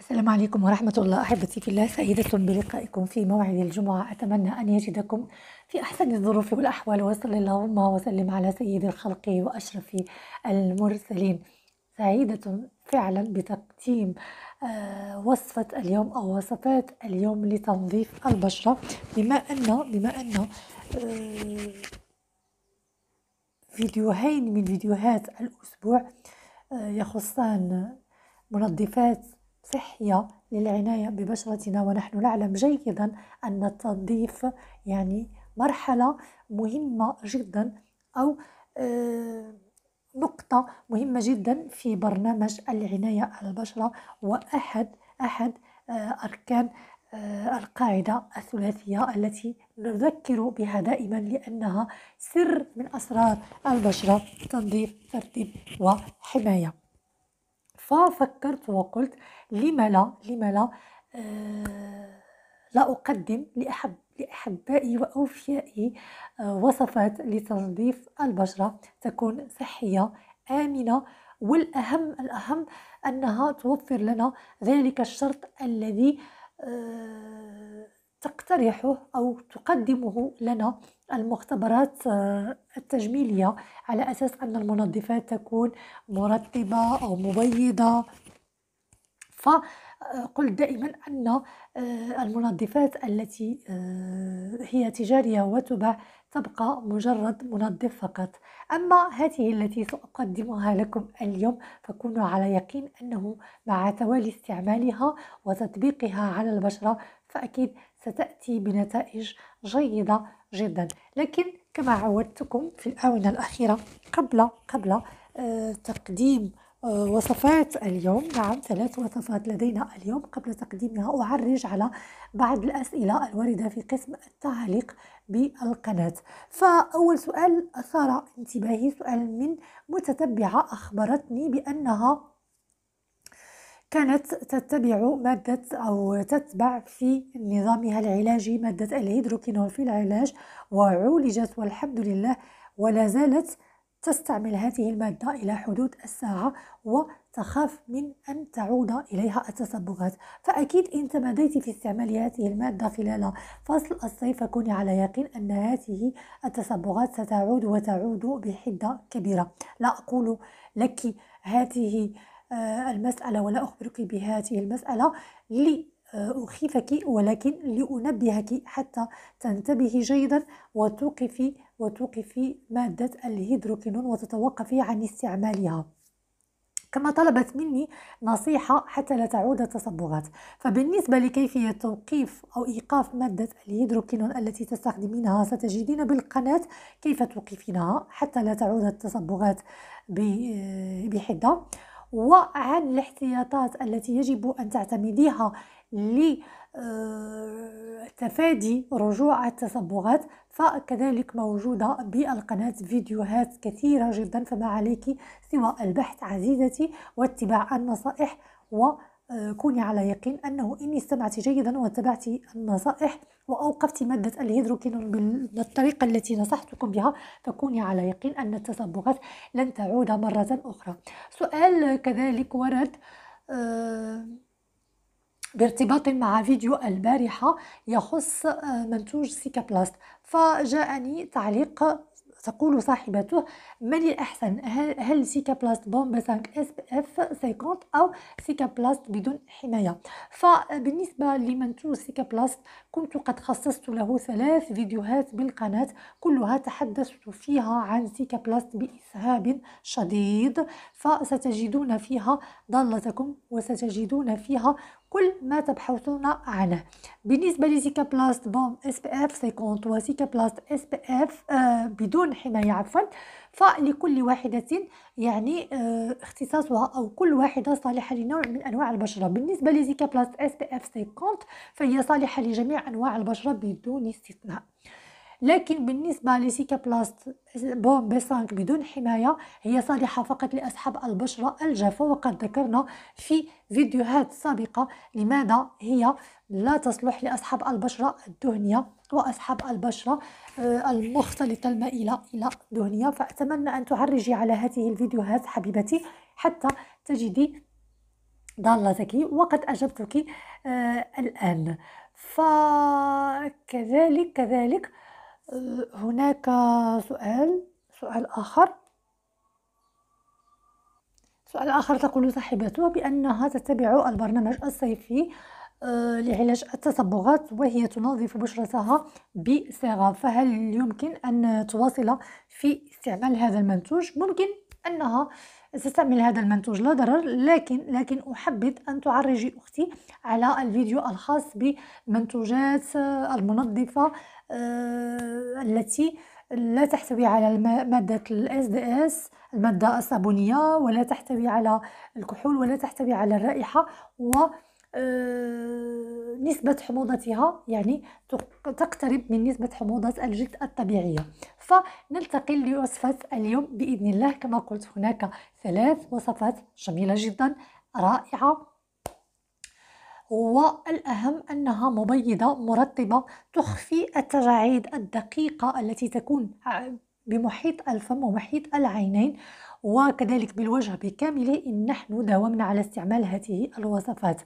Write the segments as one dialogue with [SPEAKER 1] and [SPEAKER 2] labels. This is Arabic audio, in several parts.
[SPEAKER 1] السلام عليكم ورحمة الله أحبتي في الله سعيدة بلقائكم في موعد الجمعة أتمنى أن يجدكم في أحسن الظروف والأحوال وصل اللهم وسلم على سيد الخلق وأشرف المرسلين سعيدة فعلا بتقديم آه، وصفة اليوم أو وصفات اليوم لتنظيف البشرة بما أن بما أن آه، فيديوهين من فيديوهات الأسبوع آه، يخصان منظفات صحية للعناية ببشرتنا ونحن نعلم جيدا أن التنظيف يعني مرحلة مهمة جدا أو آه، نقطة مهمة جدا في برنامج العناية على البشرة وأحد أحد آه، أركان آه، القاعدة الثلاثية التي نذكر بها دائما لأنها سر من أسرار البشرة تنظيف ترتيب وحماية ففكرت وقلت لما لا لما لا آه، لا أقدم لأحب لأحبائي وأوفيائي آه، وصفات لتنظيف البشرة تكون صحية آمنة والأهم الأهم أنها توفر لنا ذلك الشرط الذي آه، تقترحه أو تقدمه لنا المختبرات آه، التجميلية على أساس أن المنظفات تكون مرطبة أو مبيضة فقلت آه، دائما أن آه، المنظفات التي هي تجارية وتباع تبقى مجرد منظف فقط أما هذه التي سأقدمها لكم اليوم فكونوا على يقين أنه مع توالي استعمالها وتطبيقها على البشرة فأكيد ستأتي بنتائج جيدة جدا لكن كما عودتكم في الآونة الأخيرة قبل قبل آه، تقديم آه، وصفات اليوم نعم ثلاث وصفات لدينا اليوم قبل تقديمها أعرج على بعض الأسئلة الواردة في قسم التعليق بالقناة فأول سؤال أثار انتباهي سؤال من متتبعة أخبرتني بأنها كانت تتبع مادة أو تتبع في نظامها العلاجي مادة الهيدروكينول في العلاج وعولجت والحمد لله ولا زالت تستعمل هذه المادة إلى حدود الساعة وتخاف من أن تعود إليها التسببات فأكيد إن تماديت في استعمال هذه المادة خلال فصل الصيف كوني على يقين أن هذه التسببات ستعود وتعود بحدة كبيرة لا أقول لك هذه آه، المسألة ولا أخبرك بهذه المسألة لأخيفك ولكن لأنبهك حتى تنتبهي جيدا وتوقفي وتوقفي مادة الهيدروكينون وتتوقفي عن استعمالها كما طلبت مني نصيحة حتى لا تعود التصبغات فبالنسبة لكيفية توقيف أو إيقاف مادة الهيدروكينون التي تستخدمينها ستجدين بالقناة كيف توقفينها حتى لا تعود التصبغات بحدة وعن الاحتياطات التي يجب أن تعتمديها لتفادي آه، رجوع التصبغات فكذلك موجودة بالقناة فيديوهات كثيرة جدا فما عليك سوى البحث عزيزتي واتباع النصائح و آه، كوني على يقين أنه إني استمعت جيدا واتبعت النصائح وأوقفت مادة الهيدروكينون بالطريقة التي نصحتكم بها فكوني على يقين أن التصبغات لن تعود مرة أخرى سؤال كذلك ورد آه، بارتباط مع فيديو البارحة يخص آه، منتوج سيكا بلاست فجاءني تعليق تقول صاحبته ما الاحسن هل, هل سيكا بلاست بومب 5 اس اف 50 أو سيكا بلاست بدون حماية فبالنسبة لمنتور سيكا بلاست كنت قد خصصت له ثلاث فيديوهات بالقناة كلها تحدثت فيها عن سيكا بلاست بإسهاب شديد فستجدون فيها ضالتكم وستجدون فيها كل ما تبحثون عنه بالنسبه لزيكا بلاست بوم اس بي اف 50 وزيكا بلاست اس بي اف آه، بدون حمايه عفوا فلكل واحده يعني آه اختصاصها او كل واحده صالحه لنوع من انواع البشره بالنسبه لزيكا بلاست اس بي اف 50 فهي صالحه لجميع انواع البشره بدون استثناء لكن بالنسبة لسيكا بلاست بوم بي 5 بدون حماية هي صالحة فقط لأصحاب البشرة الجافة وقد ذكرنا في فيديوهات سابقة لماذا هي لا تصلح لأصحاب البشرة الدهنية وأصحاب البشرة آه، المختلطة المائلة إلى دهنية فأتمنى أن تعرجي على هذه الفيديوهات حبيبتي حتى تجدي ضالتك وقد أجبتك آه، الآن فكذلك كذلك هناك سؤال سؤال آخر سؤال آخر تقول صاحبته بأنها تتبع البرنامج الصيفي آه، لعلاج التصبغات وهي تنظف بشرتها بصيغة فهل يمكن أن تواصل في استعمال هذا المنتوج؟ ممكن أنها ستستعمل هذا المنتوج لا ضرر لكن لكن أحبذ أن تعرجي أختي على الفيديو الخاص بمنتوجات آه، المنظفة آه، التي لا تحتوي على مادة الاس دي اس المادة الصابونية ولا تحتوي على الكحول ولا تحتوي على الرائحة و آه، نسبة حموضتها يعني تقترب من نسبة حموضة الجلد الطبيعية فنلتقي لوصفة اليوم بإذن الله كما قلت هناك ثلاث وصفات جميلة جدا رائعة والأهم أنها مبيضة مرطبة تخفي التجاعيد الدقيقة التي تكون بمحيط الفم ومحيط العينين وكذلك بالوجه بكامله إن نحن داومنا على استعمال هذه الوصفات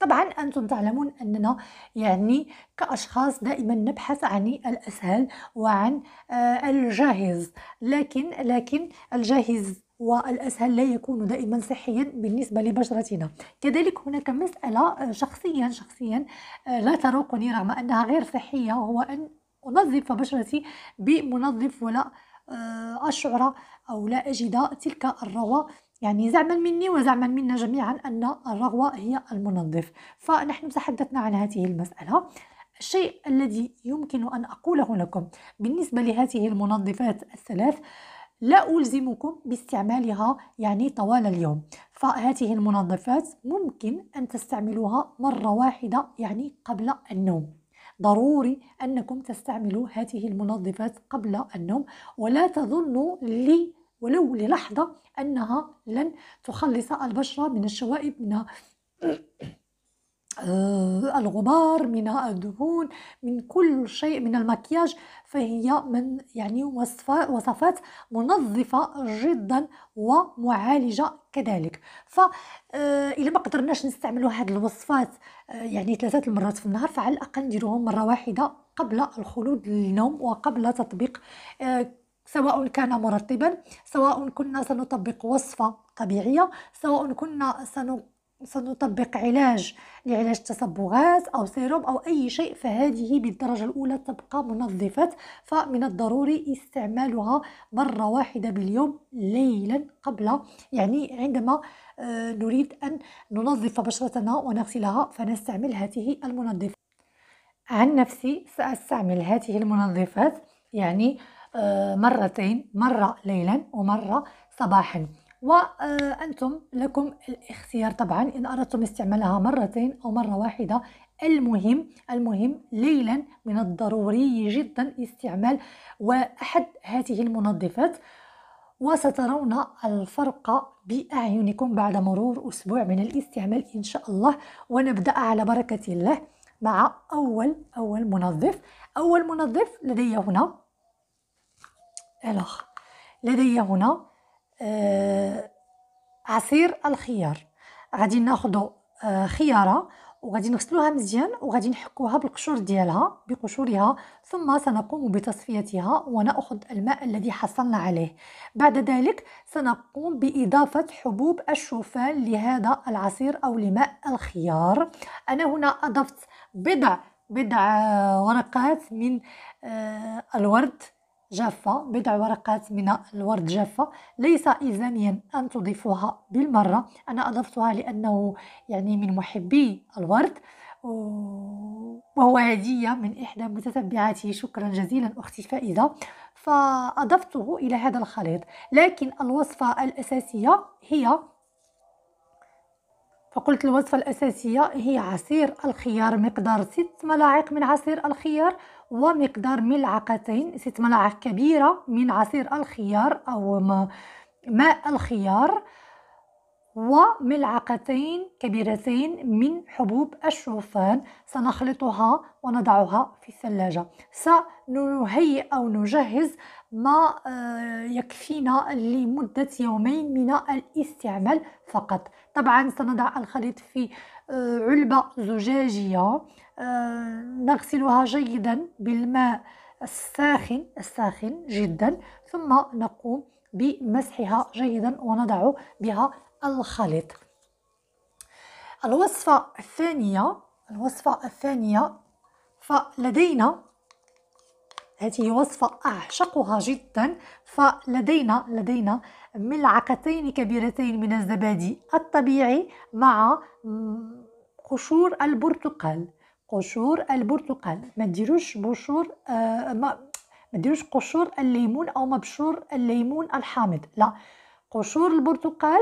[SPEAKER 1] طبعا أنتم تعلمون أننا يعني كأشخاص دائما نبحث عن الأسهل وعن آه، الجاهز لكن لكن الجاهز والأسهل لا يكون دائما صحيا بالنسبة لبشرتنا كذلك هناك مسألة آه، شخصيا شخصيا آه، لا تروقني رغم أنها غير صحية وهو أن أنظف بشرتي بمنظف ولا أشعر آه، أو لا أجد تلك الرغوة يعني زعما مني وزعما منا جميعا أن الرغوة هي المنظف فنحن تحدثنا عن هذه المسألة الشيء الذي يمكن أن أقوله لكم بالنسبة لهذه المنظفات الثلاث لا ألزمكم باستعمالها يعني طوال اليوم فهذه المنظفات ممكن أن تستعملوها مرة واحدة يعني قبل النوم ضروري أنكم تستعملوا هذه المنظفات قبل النوم ولا تظنوا لي ولو للحظة أنها لن تخلص البشرة من الشوائب من آه، الغبار من الدهون من كل شيء من المكياج فهي من يعني وصفات منظفة جدا ومعالجة كذلك فإذا آه، ما قدرناش نستعملوا هذه الوصفات آه، يعني ثلاثة المرات في النهار فعلى الأقل نديروهم مرة واحدة قبل الخلود للنوم وقبل تطبيق سواء كان مرطبا سواء كنا سنطبق وصفة طبيعية سواء كنا سنطبق سنطبق علاج لعلاج التصبغات أو سيروم أو أي شيء فهذه بالدرجة الأولى تبقى منظفة فمن الضروري استعمالها مرة واحدة باليوم ليلا قبل يعني عندما آه، نريد أن ننظف بشرتنا ونغسلها فنستعمل هذه المنظفات عن نفسي سأستعمل هذه المنظفات يعني آه، مرتين مرة ليلا ومرة صباحا وأنتم آه، لكم الاختيار طبعا إن أردتم استعمالها مرتين أو مرة واحدة المهم المهم ليلا من الضروري جدا استعمال وأحد هذه المنظفات وسترون الفرق بأعينكم بعد مرور أسبوع من الاستعمال إن شاء الله ونبدأ على بركة الله مع أول أول منظف أول منظف لدي هنا ألوغ لدي هنا آه، عصير الخيار غادي ناخذ آه، خياره وغادي نغسلوها مزيان وغادي نحكوها بالقشور ديالها بقشورها ثم سنقوم بتصفيتها ونأخذ الماء الذي حصلنا عليه بعد ذلك سنقوم بإضافة حبوب الشوفان لهذا العصير أو لماء الخيار أنا هنا أضفت بضع بضع ورقات من آه، الورد جافة بضع ورقات من الورد جافة ليس إلزاميا أن تضيفوها بالمرة أنا أضفتها لأنه يعني من محبي الورد وهو هدية من إحدى متتبعاتي شكرا جزيلا أختي فائدة فأضفته إلى هذا الخليط لكن الوصفة الأساسية هي فقلت الوصفة الأساسية هي عصير الخيار مقدار 6 ملاعق من عصير الخيار ومقدار ملعقتين ست ملاعق كبيرة من عصير الخيار أو ماء الخيار وملعقتين كبيرتين من حبوب الشوفان سنخلطها ونضعها في الثلاجة سنهيئ أو نجهز ما آه، يكفينا لمدة يومين من الاستعمال فقط طبعا سنضع الخليط في آه، علبة زجاجية نغسلها جيدا بالماء الساخن الساخن جدا ثم نقوم بمسحها جيدا ونضع بها الخليط الوصفة الثانية الوصفة الثانية فلدينا هذه وصفة أعشقها جدا فلدينا لدينا ملعقتين كبيرتين من الزبادي الطبيعي مع قشور البرتقال قشور البرتقال ما ديروش بشور آه ما ما ديروش قشور الليمون او مبشور الليمون الحامض لا قشور البرتقال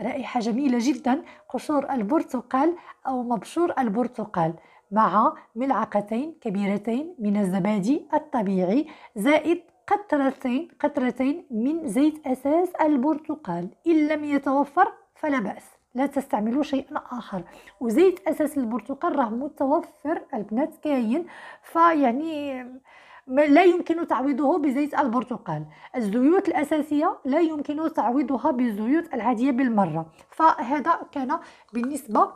[SPEAKER 1] رائحة جميلة جدا قشور البرتقال أو مبشور البرتقال مع ملعقتين كبيرتين من الزبادي الطبيعي زائد قطرتين قطرتين من زيت أساس البرتقال إن لم يتوفر فلا بأس لا تستعملوا شيئا آخر وزيت أساس البرتقال راه متوفر البنات كاين فيعني لا يمكن تعويضه بزيت البرتقال الزيوت الأساسية لا يمكن تعويضها بالزيوت العادية بالمرة فهذا كان بالنسبة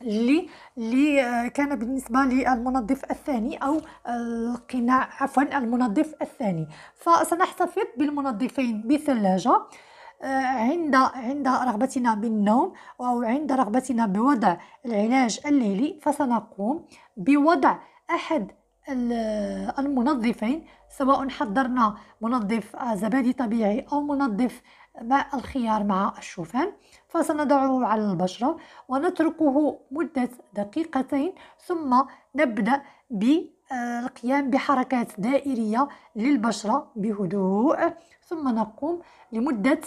[SPEAKER 1] لي لي كان بالنسبه للمنظف الثاني او القناع عفوا المنظف الثاني فسنحتفظ بالمنظفين بثلاجه عند عند رغبتنا بالنوم أو عند رغبتنا بوضع العلاج الليلي فسنقوم بوضع أحد المنظفين سواء حضرنا منظف زبادي طبيعي أو منظف ماء الخيار مع الشوفان فسنضعه على البشرة ونتركه مدة دقيقتين ثم نبدأ بالقيام بحركات دائرية للبشرة بهدوء ثم نقوم لمدة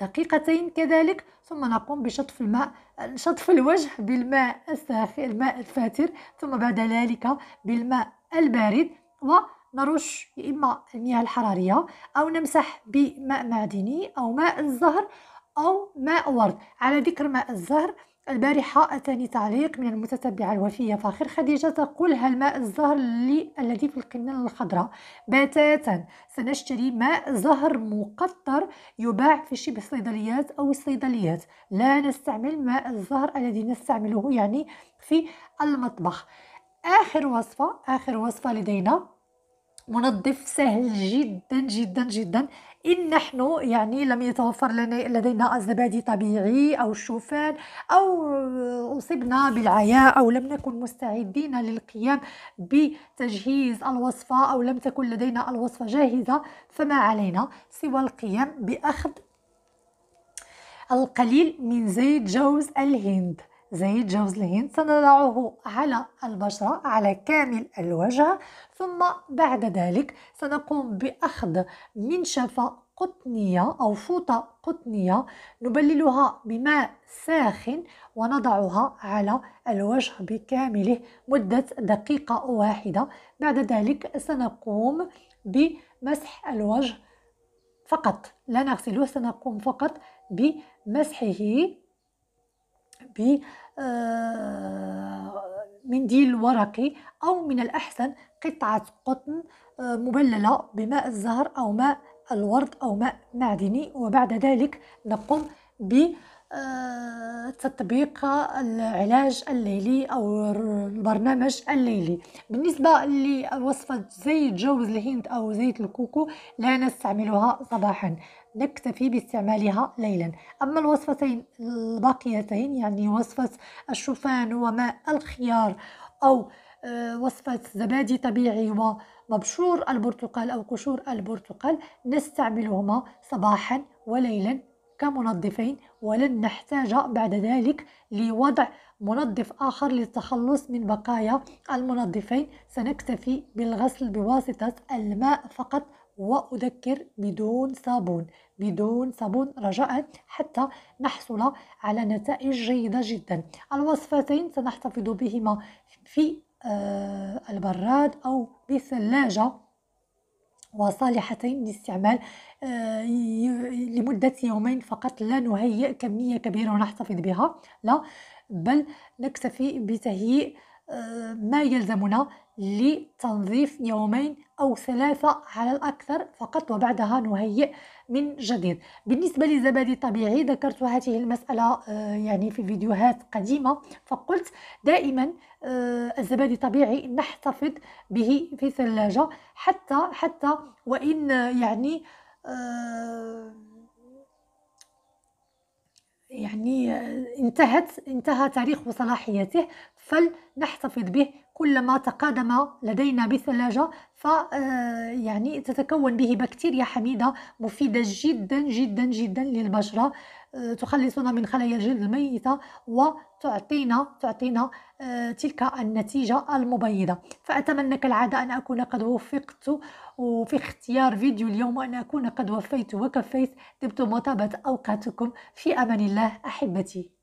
[SPEAKER 1] دقيقتين كذلك ثم نقوم بشطف الماء شطف الوجه بالماء الساخن الماء الفاتر ثم بعد ذلك بالماء البارد ونرش إما المياه الحرارية أو نمسح بماء معدني أو ماء الزهر أو ماء ورد على ذكر ماء الزهر البارحة أتاني تعليق من المتتبعة الوفية فاخر خديجة تقول هل ماء الزهر اللي الذي في القنة الخضراء بتاتا سنشتري ماء زهر مقطر يباع في شبه الصيدليات أو الصيدليات لا نستعمل ماء الزهر الذي نستعمله يعني في المطبخ آخر وصفة آخر وصفة لدينا منظف سهل جدا جدا جدا إن نحن يعني لم يتوفر لنا لدينا الزبادي طبيعي أو الشوفان أو أصبنا بالعياء أو لم نكن مستعدين للقيام بتجهيز الوصفة أو لم تكن لدينا الوصفة جاهزة فما علينا سوى القيام بأخذ القليل من زيت جوز الهند زيت جوز الهند سنضعه على البشرة على كامل الوجه ثم بعد ذلك سنقوم بأخذ منشفة قطنية أو فوطة قطنية نبللها بماء ساخن ونضعها على الوجه بكامله مدة دقيقة واحدة بعد ذلك سنقوم بمسح الوجه فقط لا نغسله سنقوم فقط بمسحه ب آه، منديل ورقي أو من الأحسن قطعة قطن آه، مبللة بماء الزهر أو ماء الورد أو ماء معدني وبعد ذلك نقوم ب آه، تطبيق العلاج الليلي او البرنامج الليلي بالنسبه لوصفه زيت جوز الهند او زيت الكوكو لا نستعملها صباحا نكتفي باستعمالها ليلا أما الوصفتين الباقيتين يعني وصفة الشوفان وماء الخيار أو آه، وصفة زبادي طبيعي ومبشور البرتقال أو قشور البرتقال نستعملهما صباحا وليلا كمنظفين ولن نحتاج بعد ذلك لوضع منظف آخر للتخلص من بقايا المنظفين سنكتفي بالغسل بواسطة الماء فقط وأذكر بدون صابون بدون صابون رجاء حتى نحصل على نتائج جيدة جدا الوصفتين سنحتفظ بهما في آه، البراد أو بالثلاجة وصالحتين للاستعمال آه، لمدة يومين فقط لا نهيئ كمية كبيرة ونحتفظ بها لا بل نكتفي بتهيئ آه، ما يلزمنا لتنظيف يومين أو ثلاثة على الأكثر فقط وبعدها نهيئ من جديد بالنسبة للزبادي الطبيعي ذكرت هذه المسألة آه، يعني في فيديوهات قديمة فقلت دائما آه، الزبادي الطبيعي نحتفظ به في الثلاجة حتى حتى وإن يعني يعني انتهت انتهى تاريخ صلاحيته فلنحتفظ به كلما تقادم لدينا بالثلاجة ف آه، يعني تتكون به بكتيريا حميدة مفيدة جدا جدا جدا للبشرة آه، تخلصنا من خلايا الجلد الميتة وتعطينا تعطينا آه، تلك النتيجة المبيضة فأتمنى كالعادة أن أكون قد وفقت وفي اختيار فيديو اليوم أن أكون قد وفيت وكفيت دمتم متابعة أوقاتكم في أمان الله أحبتي